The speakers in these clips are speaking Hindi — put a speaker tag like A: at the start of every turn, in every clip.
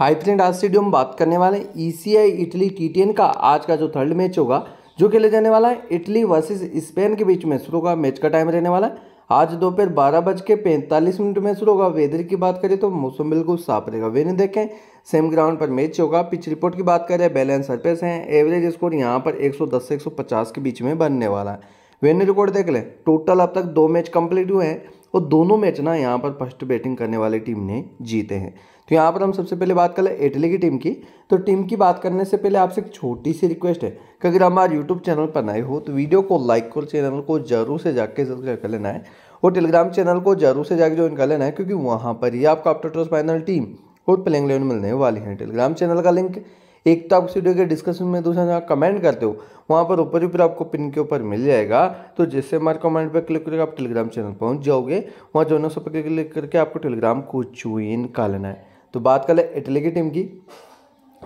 A: हाई फ्रेंड आज स्टेडियो में बात करने वाले E C I Italy T T N का आज का जो थर्ड मैच होगा जो खेले जाने वाला है इटली वर्सेस स्पेन के बीच में शुरू होगा मैच का टाइम रहने वाला है आज दोपहर बारह बज के पैंतालीस मिनट में शुरू होगा वेदर की बात करें तो मौसम बिल्कुल साफ रहेगा वेन्यू देखें सेम ग्राउंड पर मैच होगा पिच रिपोर्ट की बात करें बैलेंस सरफेस हैं एवरेज स्कोर यहाँ पर 110 से 150 के बीच में बनने वाला है वेन्यू रिकॉर्ड देख लें टोटल अब तक दो मैच कंप्लीट हुए हैं और दोनों मैच ना यहाँ पर फर्स्ट बैटिंग करने वाली टीम ने जीते हैं तो यहाँ पर हम सबसे पहले बात कर ले इटली की टीम की तो टीम की बात करने से पहले आपसे एक छोटी सी रिक्वेस्ट है कि अगर हमारे यूट्यूब चैनल पर नए हो तो वीडियो को लाइक और चैनल को जरूर से जाके जरूर कर लेना है और टेलीग्राम चैनल को जरूर से जाके ज्वाइन कर लेना है क्योंकि वहाँ पर ही आपको आफ्टर टॉस फाइनल टीम और प्लेइंग लेवन मिलने वाली है टेलीग्राम चैनल का लिंक एक तो आप वीडियो के डिस्कशन में दूसरा जहाँ कमेंट करते हो वहाँ पर ऊपर ही फिर आपको पिन के ऊपर मिल जाएगा तो जैसे हमारे कमेंट पर क्लिक करके आप टेलीग्राम चैनल पहुँच जाओगे वहाँ जो है पर क्लिक करके आपको टेलीग्राम को ज्वाइन कर लेना है तो बात कर ले इटली की टीम की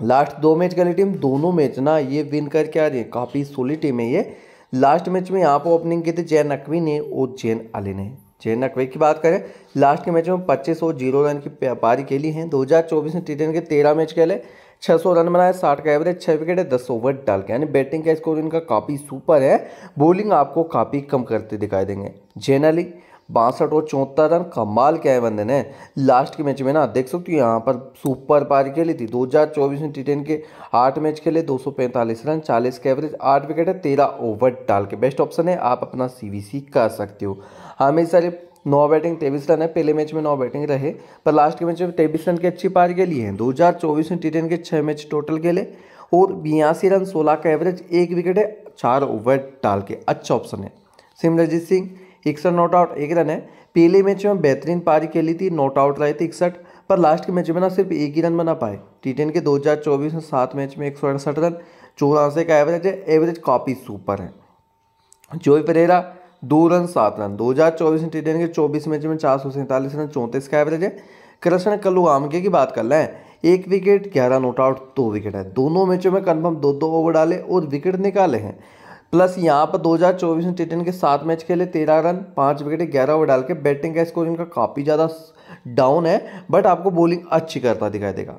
A: लास्ट दो मैच कर टीम दोनों मैच ना ये विन करके आ रही है काफ़ी सोली टीम है ये लास्ट मैच में यहाँ पर ओपनिंग की थी जैन नकवी ने और जैन अली ने जैन नकवी की बात करें लास्ट के मैच में पच्चीस और जीरो रन की पारी खेली है दो हजार चौबीस में टी के तेरह मैच खेले छः सौ रन बनाए साठ का एवरेज छः विकेट है दस ओवर डाल के यानी बैटिंग का स्कोर इनका काफ़ी सुपर है बॉलिंग आपको काफ़ी कम करते दिखाई देंगे जेनरली बासठ और चौहत्तर रन कमाल क्या है बंदे ने लास्ट के मैच में ना देख सकते हो यहाँ पर सुपर पारी खेली थी 2024 में टी टेन के आठ मैच खेले 245 रन 40 के एवरेज आठ विकेट है तेरह ओवर डाल के बेस्ट ऑप्शन है आप अपना सी कर सकते हो हमेशा नौ बैटिंग तेईस रन है पहले मैच में नौ बैटिंग रहे पर लास्ट के मैच में तेईस रन की अच्छी पार के लिए हैं दो हज़ार चौबीस में टी टेन के छः मैच टोटल खेले और बयासी रन सोलह का एवरेज एक विकेट है चार ओवर डाल के अच्छा ऑप्शन है सिमरजीत सिंह इकसठ नॉट आउट एक रन है पहले मैच में बेहतरीन पारी खेली थी नॉट आउट रहे थे इकसठ पर लास्ट के मैच में ना सिर्फ एक ही रन बना पाए टी टेन के दो में सात मैच में एक सौ अड़सठ रन चौरासी का एवरेज है एवरेज काफ़ी सुपर है जोई परेरा दो रन सात रन दो हज़ार चौबीस में टी के चौबीस मैच में चार सौ सैंतालीस रन चौंतीस का एवरेज है कृष्ण कल्लू आमके की बात कर लें एक विकेट ग्यारह नोट आउट दो विकेट है दोनों मैचों में कन्फर्म दो दो ओवर डाले और विकेट निकाले हैं प्लस यहाँ पर 2024 में टिटन के सात मैच खेले तेरह रन पाँच विकेट ग्यारह ओवर डाल के बैटिंग का स्कोर इनका काफ़ी ज़्यादा डाउन है बट आपको बॉलिंग अच्छी करता दिखाई देगा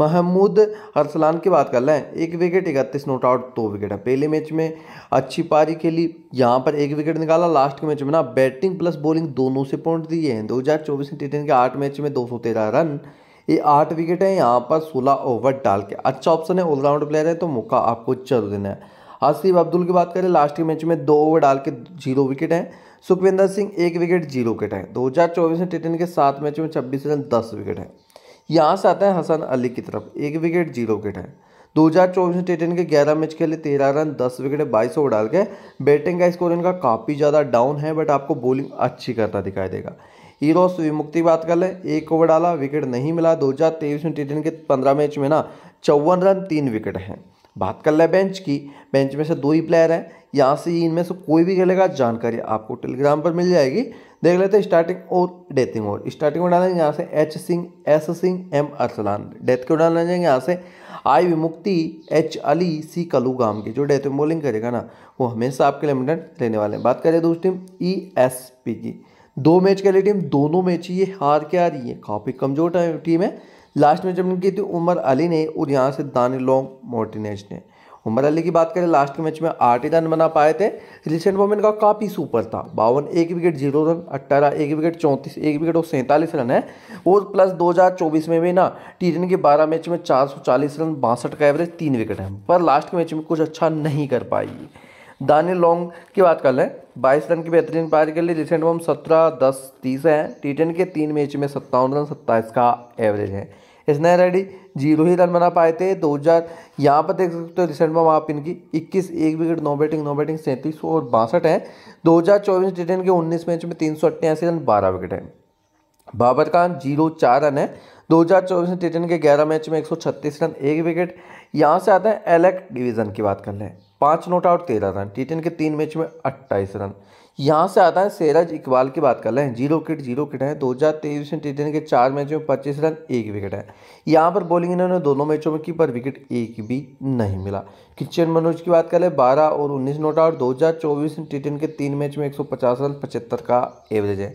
A: महमूद अरसलान की बात कर लें एक विकेट इकतीस नोट आउट दो विकेट है पहले मैच में अच्छी पारी खेली यहाँ पर एक विकेट निकाला लास्ट के मैच में ना बैटिंग प्लस बॉलिंग दोनों से पॉइंट दिए हैं दो हज़ार चौबीस में टिटन के आठ मैच में दो सौ तेरह रन ये आठ विकेट है यहाँ पर सोलह ओवर डाल के अच्छा ऑप्शन है ऑलराउंड प्लेयर है तो मौका आपको जरूर देना है आसिफ अब्दुल की बात करें लास्ट के मैच में दो ओवर डाल के जीरो विकेट हैं सुखविंदर सिंह एक विकेट जीरो विकेट हैं चौबीस में टी के सात मैच में छब्बीस रन दस विकेट हैं यहाँ से आता है हसन अली की तरफ एक विकेट जीरो विकेट है चौबीस में टी के ग्यारह मैच खेले तेरह रन दस विकेट बाईस ओवर डाल के बैटिंग का स्कोर इनका काफ़ी ज़्यादा डाउन है बट आपको बॉलिंग अच्छी करता दिखाई देगा हीरोस विमुक्ति बात कर लें एक ओवर डाला विकेट नहीं मिला तेईस में टी के पंद्रह मैच में ना चौवन रन तीन विकेट हैं बात कर लें बेंच की बेंच में से दो ही प्लेयर हैं यहाँ से इनमें से कोई भी खेलेगा जानकारी आपको टेलीग्राम पर मिल जाएगी देख लेते हैं स्टार्टिंग और डेथिंग और स्टार्टिंग में डालेंगे यहाँ से H Singh S Singh M Arsalan death के डाल जाएंगे यहाँ से आई विमुक्ति एच अली सी कलूगाम की जो डेथ में बॉलिंग करेगा ना वो हमेशा आपके लिमिटेड रहने वाले हैं बात करें दूसरी टीम ई एस पी की दो मैच खेली टीम दोनों मैच ये हार के आ रही है काफ़ी कमजोर टीम है लास्ट में जब की थी उमर अली ने और यहाँ से दानिलोंग मोर्टिनेज ने उमर अली की बात करें लास्ट के मैच में आठ ही रन बना पाए थे रिसेंट वोमेंट का काफ़ी सुपर था बावन एक विकेट जीरो रन अट्ठारह एक विकेट चौंतीस एक विकेट और सैंतालीस रन है और प्लस 2024 में भी ना टी के 12 मैच में 440 रन बासठ का एवरेज तीन विकेट है पर लास्ट के मैच में कुछ अच्छा नहीं कर पाई दानी लॉन्ग की बात कर लें बाईस रन की बेहतरीन पारी के लिए रिसेंट वोम सत्रह दस तीस हैं टी के तीन मैच में सत्तावन रन सत्ताईस का एवरेज है इसने रेडी जीरो ही रन बना पाए थे दो हज़ार यहाँ पर देख सकते हो रिसेंट में आप इनकी इक्कीस एक विकेट नौ बैटिंग नौ बैटिंग सैंतीस और बासठ है दो हज़ार चौबीस टी के उन्नीस मैच में तीन सौ अट्ठासी रन बारह विकेट है बाबर खान जीरो चार रन है दो हज़ार चौबीस टी के ग्यारह मैच में एक सौ छत्तीस रन एक विकेट यहाँ से आते हैं एलेक्ट डिवीज़न की बात कर लें पाँच नॉट आउट तेरह रन टी के तीन मैच में अट्ठाईस रन यहाँ से आता है सेराज इकबाल की बात कर लें जीरो विकेट जीरो किट है दो हज़ार तेईस में टी के चार मैच में पच्चीस रन एक विकेट है यहाँ पर बॉलिंग इन्होंने दोनों मैचों में की पर विकेट एक भी नहीं मिला किचन मनोज की बात कर लें बारह और उन्नीस नोट आउट दो हज़ार चौबीस में टी के तीन मैच में एक सौ पचास रन पचहत्तर का एवरेज है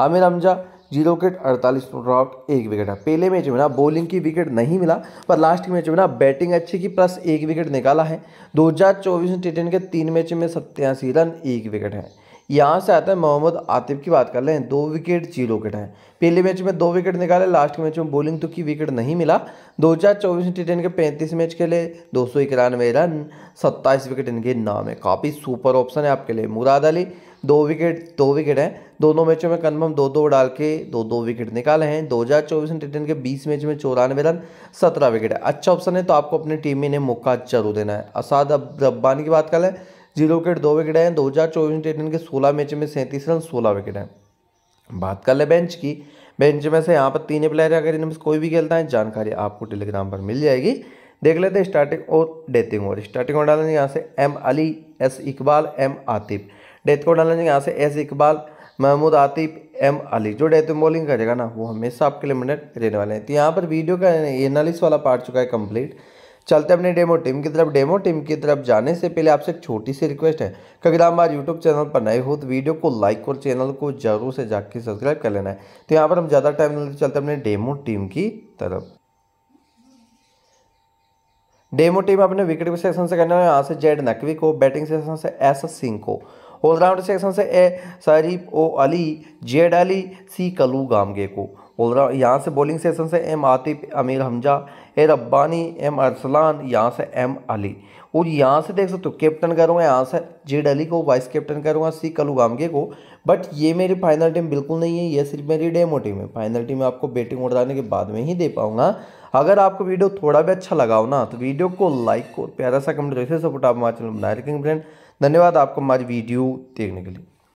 A: आमिर हमजा जीरो विकेट अड़तालीस नॉट एक विकेट है पहले मैच में ना बॉलिंग की विकेट नहीं मिला पर लास्ट मैच में ना बैटिंग अच्छी की प्लस एक विकेट निकाला है दो हज़ार चौबीस में टी के तीन मैच में सत्यासी रन एक विकेट है यहाँ से आता है मोहम्मद आतिफ की बात कर लें दो विकेट जीरो विकेट है पहले मैच में दो विकेट निकाले लास्ट के मैच में बॉलिंग तो की विकेट नहीं मिला दो हज़ार चौबीस में टी के पैंतीस मैच खेले दो सौ इक्यानवे रन सत्ताईस विकेट इनके नाम है काफ़ी सुपर ऑप्शन है आपके लिए मुराद अली दो विकेट दो विकेट हैं दोनों मैचों में कन्फर्म दो दो डाल के दो दो विकेट निकाले हैं दो हज़ार चौबीस टी के बीस मैच में चौरानवे रन सत्रह विकेट है अच्छा ऑप्शन है तो आपको अपनी टीम में इन्हें मौका जरूर देना है असाद अब रब्बानी की बात कर लें जीरो विकेट दो विकेट हैं दो हज़ार चौबीस टेन के सोलह मैच में सैंतीस रन सोलह विकेट हैं बात कर ले बेंच की बेंच में से यहाँ पर तीन प्लेयर अगर इनमें कोई भी खेलता है जानकारी आपको टेलीग्राम पर मिल जाएगी देख लेते हैं स्टार्टिंग और डेथिंग और स्टार्टिंग और डालेंगे यहाँ से M Ali S Iqbal M Atif death को डालेंगे यहाँ से एस इकबाल महमूद आतिफ एम अली जो डेथ बॉलिंग करेगा ना वो हमेशा आपके लिए मिनट रहने वाले हैं तो यहाँ पर वीडियो का एनालिस वाला पार्ट चुका है कंप्लीट चलते अपने डेमो टीम की तरफ डेमो टीम की तरफ जाने से पहले आपसे एक छोटी सी रिक्वेस्ट है कि अगर आप हमारे यूट्यूब चैनल पर नए हो तो वीडियो को लाइक और चैनल को जरूर से जाके सब्सक्राइब कर लेना है तो यहाँ पर हम ज़्यादा टाइम नहीं चलते अपने डेमो टीम की तरफ डेमो टीम अपने विकेट सेक्शन से करने यहाँ से जेड नकवी को बैटिंग सेक्शन से एस सिंह को ऑलराउंड सेक्शन से A Sarif O Ali Z Ali C Kalu Gamage को ऑलराउंड यहाँ से बॉलिंग सेशन से M Atif Amir Hamza A Rabbani M Arsalan यहाँ से एम अली और यहाँ से देख सकते हो कैप्टन करूँगा यहाँ से जेड अली को वाइस कैप्टन करूँगा सी कलू गामगे को बट ये मेरी फाइनल टीम बिल्कुल नहीं है ये सिर्फ मेरी डेमो टीम है फाइनल टीम आपको बैटिंग उड़ाने के बाद में ही दे पाऊँगा अगर आपको वीडियो थोड़ा भी अच्छा लगाओ ना तो वीडियो को लाइक और प्यारा सा कमेंट जैसे सपोर्ट आप हमारे चैनल बनाए रखेंगे फ्रेंड धन्यवाद आपको हमारी वीडियो देखने के लिए